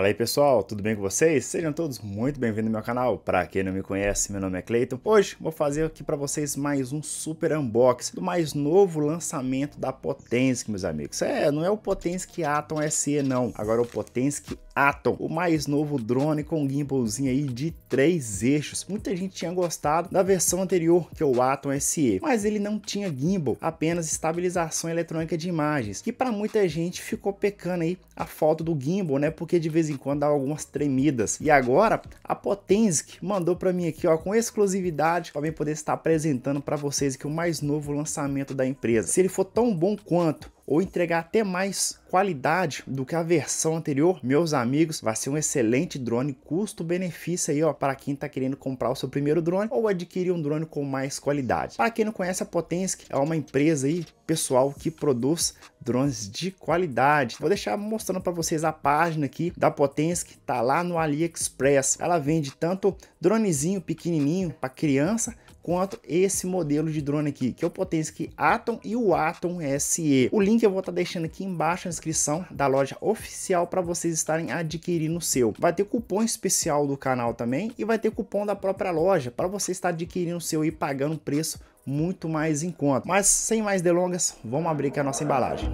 Fala aí pessoal, tudo bem com vocês? Sejam todos muito bem-vindos ao meu canal. Para quem não me conhece, meu nome é Clayton. Hoje vou fazer aqui para vocês mais um super unboxing do mais novo lançamento da Potensk, meus amigos. É, não é o Potensk Atom SE não, agora é o Potensk Atom, o mais novo drone com gimbalzinho aí de três eixos. Muita gente tinha gostado da versão anterior, que é o Atom SE, mas ele não tinha gimbal, apenas estabilização eletrônica de imagens, que para muita gente ficou pecando aí a falta do gimbal, né? Porque de vez vez em quando dá algumas tremidas. E agora a Potensk mandou para mim aqui ó, com exclusividade para poder estar apresentando para vocês aqui o mais novo lançamento da empresa. Se ele for tão bom quanto ou entregar até mais qualidade do que a versão anterior, meus amigos, vai ser um excelente drone custo-benefício aí, ó, para quem está querendo comprar o seu primeiro drone ou adquirir um drone com mais qualidade. Para quem não conhece, a Potensk é uma empresa aí, pessoal, que produz drones de qualidade. Vou deixar mostrando para vocês a página aqui da Potensk, tá lá no AliExpress. Ela vende tanto dronezinho pequenininho para criança, quanto esse modelo de drone aqui, que é o Potenski Atom e o Atom SE. O link eu vou estar tá deixando aqui embaixo na descrição da loja oficial para vocês estarem adquirindo o seu. Vai ter cupom especial do canal também e vai ter cupom da própria loja para você estar adquirindo o seu e pagando um preço muito mais em conta. Mas sem mais delongas, vamos abrir aqui a nossa embalagem.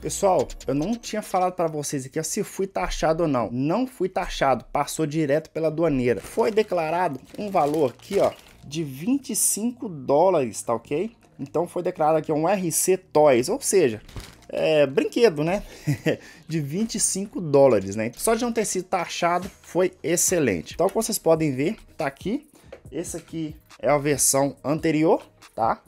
Pessoal, eu não tinha falado para vocês aqui se fui taxado ou não. Não fui taxado, passou direto pela aduaneira. Foi declarado um valor aqui, ó, de 25 dólares, tá ok? Então foi declarado aqui um RC Toys, ou seja, é, brinquedo, né? de 25 dólares, né? Só de não ter sido taxado foi excelente. Então, como vocês podem ver, tá aqui. Esse aqui é a versão anterior, tá?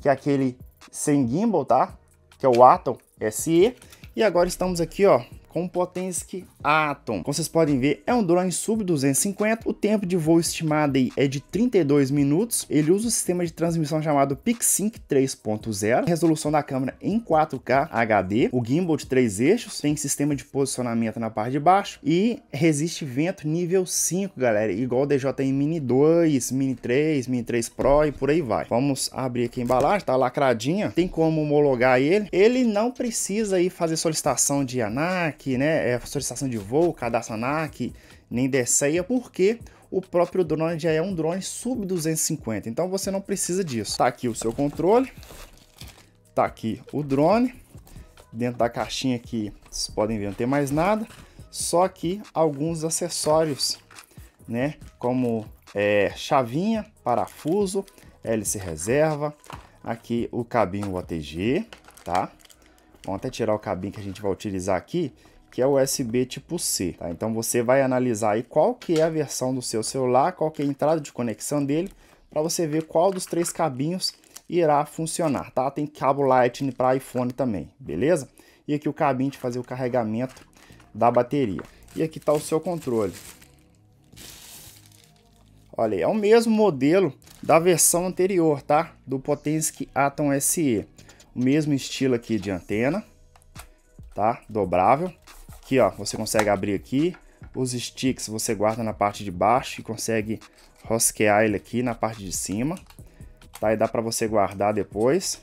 Que é aquele sem gimbal, tá? Que é o Atom SE. E agora estamos aqui, ó, com o Potensk Atom. Como vocês podem ver, é um drone sub-250, o tempo de voo estimado aí é de 32 minutos, ele usa o um sistema de transmissão chamado PixSync 3.0, resolução da câmera em 4K HD, o gimbal de três eixos, tem sistema de posicionamento na parte de baixo e resiste vento nível 5, galera, igual o DJI Mini 2, Mini 3, Mini 3 Pro e por aí vai. Vamos abrir aqui a embalagem, tá lacradinha, tem como homologar ele, ele não precisa aí fazer solicitação de ANAC, né, é, solicitação de voo, cadastro NAC, nem DSEIA, porque o próprio drone já é um drone sub-250, então você não precisa disso. Tá aqui o seu controle, tá aqui o drone, dentro da caixinha aqui, vocês podem ver, não tem mais nada, só que alguns acessórios, né, como é, chavinha, parafuso, hélice reserva, aqui o cabinho OTG, tá? Vamos até tirar o cabinho que a gente vai utilizar aqui que é USB tipo C. Tá? Então você vai analisar aí qual que é a versão do seu celular, qual que é a entrada de conexão dele, para você ver qual dos três cabinhos irá funcionar. Tá? Tem cabo Lightning para iPhone também, beleza? E aqui o cabinho de fazer o carregamento da bateria. E aqui está o seu controle. Olha aí, é o mesmo modelo da versão anterior, tá? Do Potensk Atom SE. O mesmo estilo aqui de antena, tá? Dobrável. Aqui, ó, você consegue abrir aqui. Os sticks você guarda na parte de baixo e consegue rosquear ele aqui na parte de cima. Tá? E dá para você guardar depois.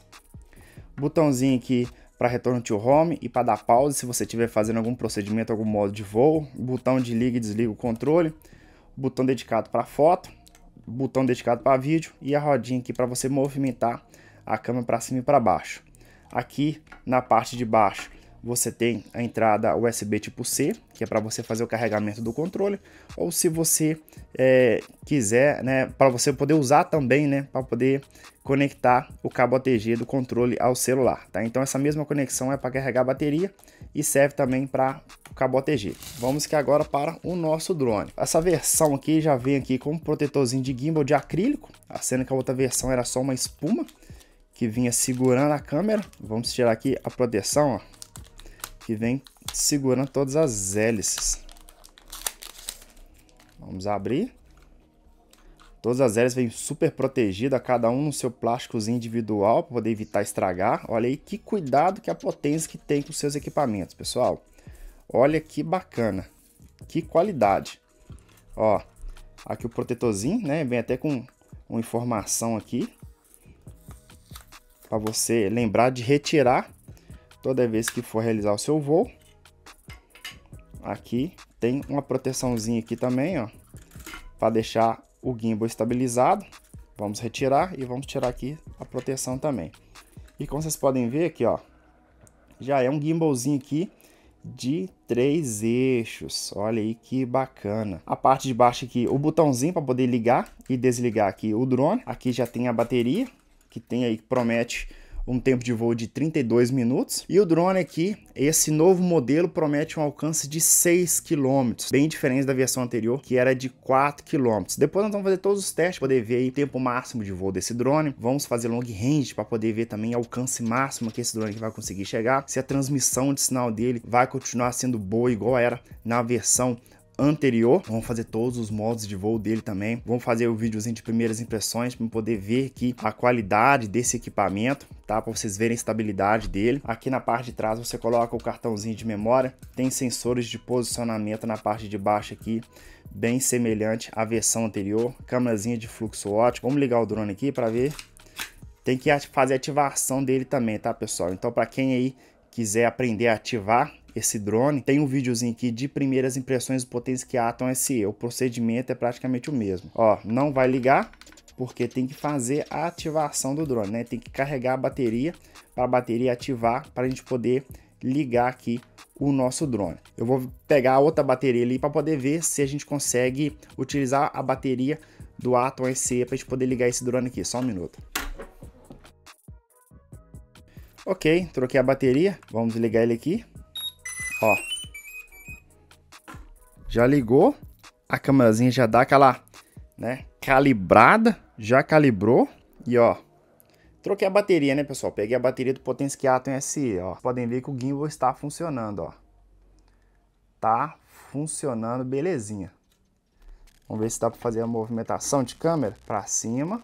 Botãozinho aqui para retorno to home e para dar pause se você estiver fazendo algum procedimento, algum modo de voo. Botão de liga e desliga o controle. Botão dedicado para foto. Botão dedicado para vídeo. E a rodinha aqui para você movimentar a câmera para cima e para baixo. Aqui na parte de baixo você tem a entrada USB tipo C, que é para você fazer o carregamento do controle, ou se você é, quiser, né, para você poder usar também, né, para poder conectar o cabo ATG do controle ao celular, tá? Então essa mesma conexão é para carregar a bateria e serve também para o cabo ATG. Vamos que agora para o nosso drone. Essa versão aqui já vem aqui com um protetorzinho de gimbal de acrílico, A tá? cena que a outra versão era só uma espuma que vinha segurando a câmera. Vamos tirar aqui a proteção, ó que vem segurando todas as hélices. Vamos abrir. Todas as hélices vêm super protegidas, cada um no seu plásticozinho individual para poder evitar estragar. Olha aí que cuidado que a potência que tem com os seus equipamentos, pessoal. Olha que bacana, que qualidade. Ó, aqui o protetorzinho, né? Vem até com uma informação aqui para você lembrar de retirar toda vez que for realizar o seu voo. Aqui tem uma proteçãozinha aqui também, ó, para deixar o gimbal estabilizado. Vamos retirar e vamos tirar aqui a proteção também. E como vocês podem ver aqui, ó, já é um gimbalzinho aqui de três eixos. Olha aí que bacana. A parte de baixo aqui, o botãozinho para poder ligar e desligar aqui o drone. Aqui já tem a bateria, que tem aí que promete um tempo de voo de 32 minutos. E o drone aqui, esse novo modelo promete um alcance de 6 km, bem diferente da versão anterior, que era de 4 km. Depois nós vamos fazer todos os testes para poder ver o tempo máximo de voo desse drone. Vamos fazer long range para poder ver também o alcance máximo que esse drone vai conseguir chegar, se a transmissão de sinal dele vai continuar sendo boa igual era na versão anterior. Vamos fazer todos os modos de voo dele também. Vamos fazer o videozinho de primeiras impressões para poder ver que a qualidade desse equipamento, tá? Para vocês verem a estabilidade dele. Aqui na parte de trás você coloca o cartãozinho de memória. Tem sensores de posicionamento na parte de baixo aqui, bem semelhante à versão anterior. Câmerazinha de fluxo ótico. Vamos ligar o drone aqui para ver tem que fazer ativação dele também, tá, pessoal? Então, para quem aí quiser aprender a ativar esse drone, tem um videozinho aqui de primeiras impressões do potência que atam SE. O procedimento é praticamente o mesmo. Ó, não vai ligar, porque tem que fazer a ativação do drone, né? Tem que carregar a bateria para a bateria ativar para a gente poder ligar aqui o nosso drone. Eu vou pegar outra bateria ali para poder ver se a gente consegue utilizar a bateria do Atom SE para a gente poder ligar esse drone aqui. Só um minuto. Ok, troquei a bateria. Vamos ligar ele aqui. Ó. Já ligou. A câmerazinha já dá aquela, né, calibrada. Já calibrou. E ó, troquei a bateria, né, pessoal? Peguei a bateria do Potenski SE, ó. Podem ver que o gimbal está funcionando, ó. Tá funcionando belezinha. Vamos ver se dá para fazer a movimentação de câmera para cima.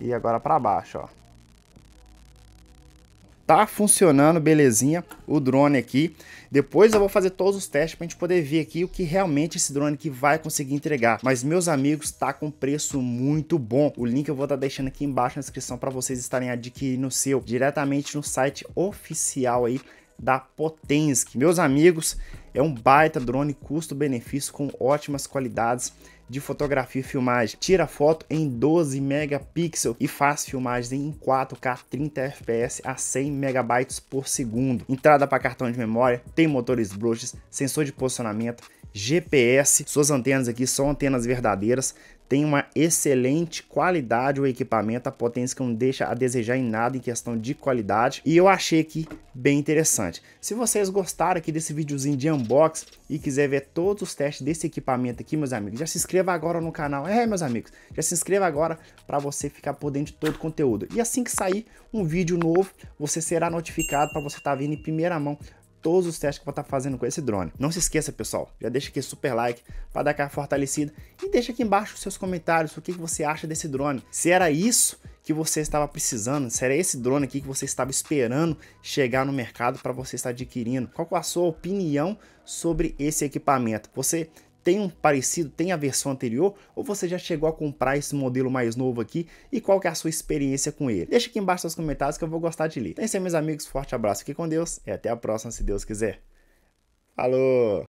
E agora para baixo, ó. Tá funcionando, belezinha, o drone aqui. Depois eu vou fazer todos os testes para a gente poder ver aqui o que realmente esse drone aqui vai conseguir entregar. Mas, meus amigos, tá com preço muito bom. O link eu vou estar tá deixando aqui embaixo na descrição para vocês estarem adquirindo o seu diretamente no site oficial aí da Potensk. Meus amigos, é um baita drone custo-benefício com ótimas qualidades de fotografia e filmagem. Tira foto em 12 megapixels e faz filmagens em 4K 30 fps a 100 megabytes por segundo. Entrada para cartão de memória, tem motores bruxos, sensor de posicionamento, GPS, suas antenas aqui são antenas verdadeiras, tem uma excelente qualidade o equipamento, a potência que não deixa a desejar em nada em questão de qualidade, e eu achei aqui bem interessante. Se vocês gostaram aqui desse videozinho de unboxing e quiser ver todos os testes desse equipamento aqui, meus amigos, já se inscreva agora no canal, é meus amigos, já se inscreva agora para você ficar por dentro de todo o conteúdo. E assim que sair um vídeo novo, você será notificado para você estar tá em primeira mão todos os testes que eu vou estar tá fazendo com esse drone. Não se esqueça, pessoal, já deixa aqui super like para dar aquela fortalecida e deixa aqui embaixo os seus comentários, o que você acha desse drone. Se era isso que você estava precisando, se era esse drone aqui que você estava esperando chegar no mercado para você estar adquirindo. Qual é a sua opinião sobre esse equipamento? Você tem um parecido, tem a versão anterior, ou você já chegou a comprar esse modelo mais novo aqui e qual que é a sua experiência com ele? Deixa aqui embaixo nos comentários que eu vou gostar de ler. Então é isso aí, meus amigos, forte abraço aqui com Deus e até a próxima, se Deus quiser. Falou!